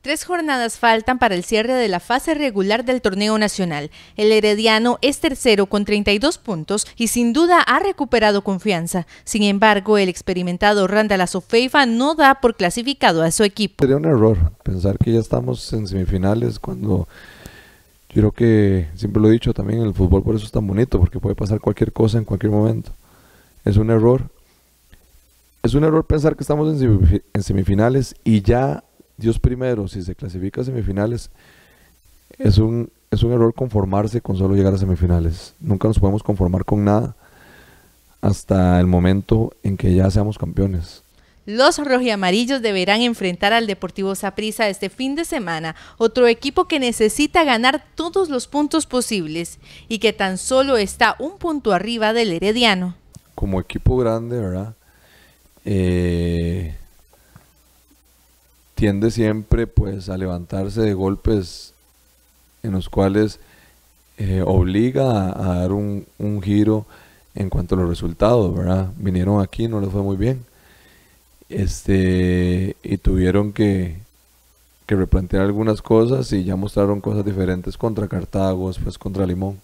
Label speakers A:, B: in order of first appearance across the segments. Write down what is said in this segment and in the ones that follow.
A: Tres jornadas faltan para el cierre de la fase regular del torneo nacional. El Herediano es tercero con 32 puntos y sin duda ha recuperado confianza. Sin embargo, el experimentado Randall Azofeifa no da por clasificado a su equipo.
B: Sería un error pensar que ya estamos en semifinales cuando yo creo que, siempre lo he dicho también, el fútbol por eso es tan bonito, porque puede pasar cualquier cosa en cualquier momento. Es un error. Es un error pensar que estamos en semifinales y ya Dios primero, si se clasifica a semifinales, es un, es un error conformarse con solo llegar a semifinales. Nunca nos podemos conformar con nada hasta el momento en que ya seamos campeones.
A: Los rojiamarillos deberán enfrentar al Deportivo Saprissa este fin de semana, otro equipo que necesita ganar todos los puntos posibles y que tan solo está un punto arriba del Herediano.
B: Como equipo grande, ¿verdad? Eh, tiende siempre pues a levantarse de golpes en los cuales eh, obliga a, dar un, giro en cuanto a los resultados, ¿verdad? Vinieron aquí, no les fue muy bien. Este, y tuvieron que, que replantear algunas cosas y ya mostraron cosas diferentes contra Cartago, después pues, contra Limón.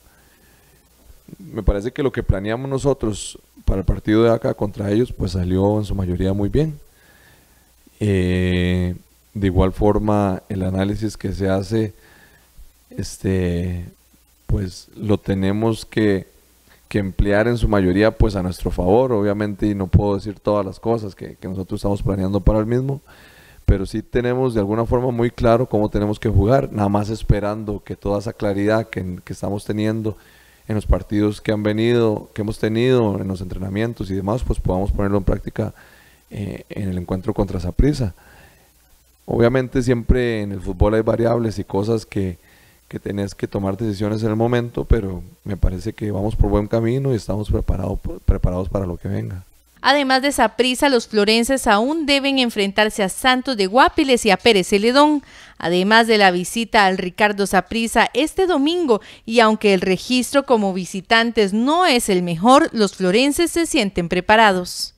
B: Me parece que lo que planeamos nosotros para el partido de acá contra ellos, pues salió en su mayoría muy bien. Eh, de igual forma, el análisis que se hace, este, pues lo tenemos que, emplear en su mayoría pues a nuestro favor, obviamente, y no puedo decir todas las cosas que, nosotros estamos planeando para el mismo, pero sí tenemos de alguna forma muy claro cómo tenemos que jugar, nada más esperando que toda esa claridad que, estamos teniendo en los partidos que han venido, que hemos tenido, en los entrenamientos y demás, pues podamos ponerlo en práctica eh, en el encuentro contra Saprisa. Obviamente siempre en el fútbol hay variables y cosas que, que tenés que tomar decisiones en el momento, pero me parece que vamos por buen camino y estamos preparados preparados para lo que venga.
A: Además de esa los florenses aún deben enfrentarse a Santos de Guapiles y a Pérez Celedón, además de la visita al Ricardo Saprisa este domingo, y aunque el registro como visitantes no es el mejor, los florenses se sienten preparados.